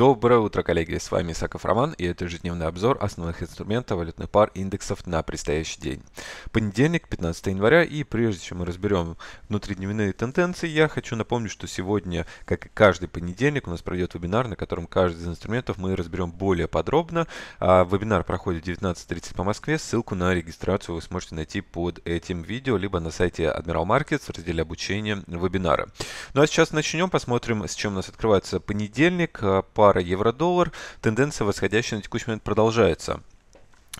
Доброе утро, коллеги! С вами Исаков Роман и это ежедневный обзор основных инструментов валютных пар индексов на предстоящий день. Понедельник, 15 января, и прежде чем мы разберем внутридневные тенденции, я хочу напомнить, что сегодня, как и каждый понедельник, у нас пройдет вебинар, на котором каждый из инструментов мы разберем более подробно. А, вебинар проходит в 19.30 по Москве, ссылку на регистрацию вы сможете найти под этим видео, либо на сайте Admiral Markets в разделе обучения вебинара. Ну а сейчас начнем, посмотрим, с чем у нас открывается понедельник. А, по пара евро-доллар, тенденция восходящая на текущий момент продолжается.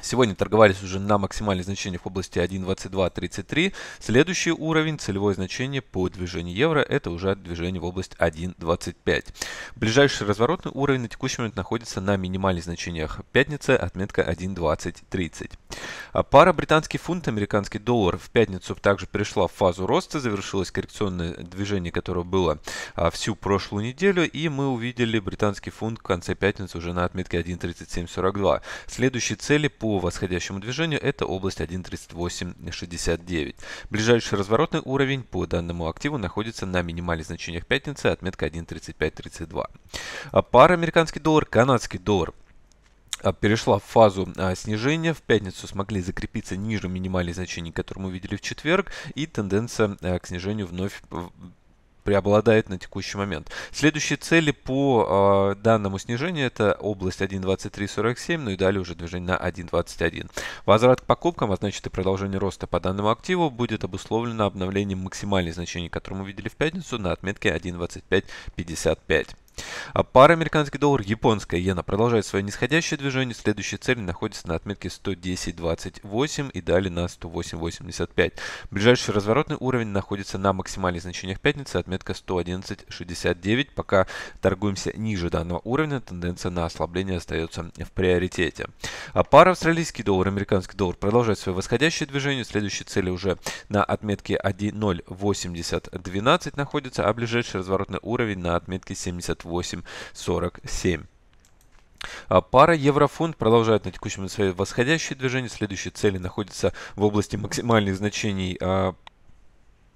Сегодня торговались уже на максимальных значениях в области 1.2233. Следующий уровень, целевое значение по движению евро, это уже движение в область 1.25. Ближайший разворотный уровень на текущий момент находится на минимальных значениях пятницы, отметка 1.2030. А пара британский фунт, американский доллар в пятницу также перешла в фазу роста, завершилось коррекционное движение, которое было а, всю прошлую неделю, и мы увидели британский фунт в конце пятницы уже на отметке 1.3742. Следующие цели по восходящему движению это область 1.3869. Ближайший разворотный уровень по данному активу находится на минимальных значениях пятницы, отметка 1.3532. А пара американский доллар, канадский доллар. А, перешла в фазу а, снижения. В пятницу смогли закрепиться ниже минимальных значений, которые мы видели в четверг, и тенденция а, к снижению вновь э, преобладает на текущий момент. Следующие цели по э, данному снижению это область 1.2347, ну и далее уже движение на 1.21. Возврат к покупкам, а значит и продолжение роста по данному активу будет обусловлено обновлением максимальных значений, которые мы видели в пятницу на отметке 1.2555. А пара американский доллар, японская иена продолжает свое нисходящее движение. Следующая цель находится на отметке 110.28 и далее на 108.85. Ближайший разворотный уровень находится на максимальных значениях пятницы, отметка 111.69. Пока торгуемся ниже данного уровня, тенденция на ослабление остается в приоритете. А пара австралийский доллар, американский доллар продолжает свое восходящее движение. Следующие цели уже на отметке 1.080.12 находится. а ближайший разворотный уровень на отметке 78 38.47. А, пара еврофунт продолжает на текущем своем восходящее движение. Следующие цели находятся в области максимальных значений а,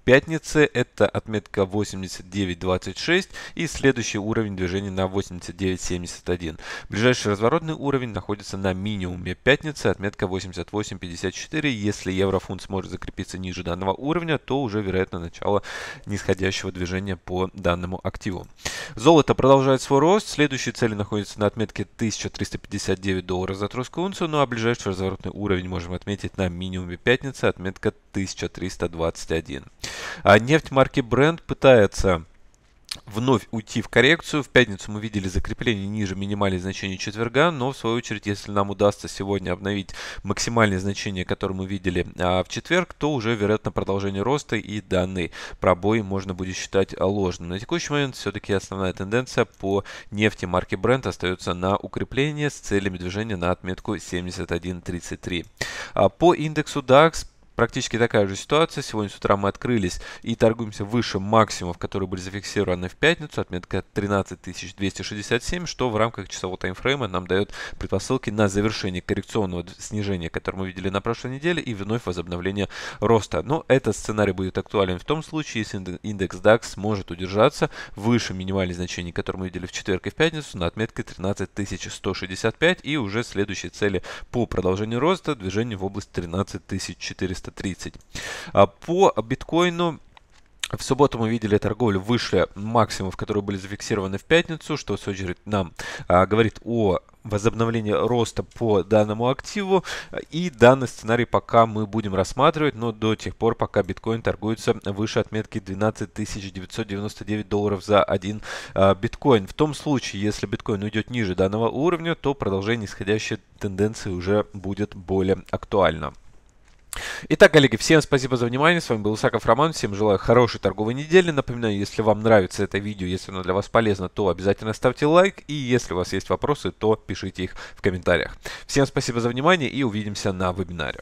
пятницы. Это отметка 89.26 и следующий уровень движения на 89.71. Ближайший разворотный уровень находится на минимуме пятницы, отметка 88.54. Если еврофунт сможет закрепиться ниже данного уровня, то уже вероятно начало нисходящего движения по данному активу. Золото продолжает свой рост. Следующие цели находятся на отметке 1359 долларов за тройскую унцию, ну а ближайший разворотный уровень можем отметить на минимуме пятницы, отметка 1321. А нефть марки Brent пытается вновь уйти в коррекцию. В пятницу мы видели закрепление ниже минимальных значений четверга, но в свою очередь, если нам удастся сегодня обновить максимальные значения, которые мы видели а, в четверг, то уже вероятно продолжение роста и данный пробой можно будет считать ложным. На текущий момент все-таки основная тенденция по нефти марки Brent остается на укрепление с целями движения на отметку 71.33. А по индексу DAX Практически такая же ситуация. Сегодня с утра мы открылись и торгуемся выше максимумов, которые были зафиксированы в пятницу. Отметка 13267, что в рамках часового таймфрейма нам дает предпосылки на завершение коррекционного снижения, которое мы видели на прошлой неделе, и вновь возобновление роста. Но этот сценарий будет актуален в том случае, если индекс DAX сможет удержаться выше минимальных значений, которые мы видели в четверг и в пятницу, на отметке 13165 и уже следующие цели по продолжению роста движение в область 13400. 430. А, по биткоину в субботу мы видели торговлю выше максимумов, которые были зафиксированы в пятницу, что в свою очередь нам а, говорит о возобновлении роста по данному активу. И данный сценарий пока мы будем рассматривать, но до тех пор, пока биткоин торгуется выше отметки 12 999 долларов за один а, биткоин. В том случае, если биткоин уйдет ниже данного уровня, то продолжение нисходящей тенденции уже будет более актуально. Итак, коллеги, всем спасибо за внимание. С вами был Исаков Роман. Всем желаю хорошей торговой недели. Напоминаю, если вам нравится это видео, если оно для вас полезно, то обязательно ставьте лайк. И если у вас есть вопросы, то пишите их в комментариях. Всем спасибо за внимание и увидимся на вебинаре.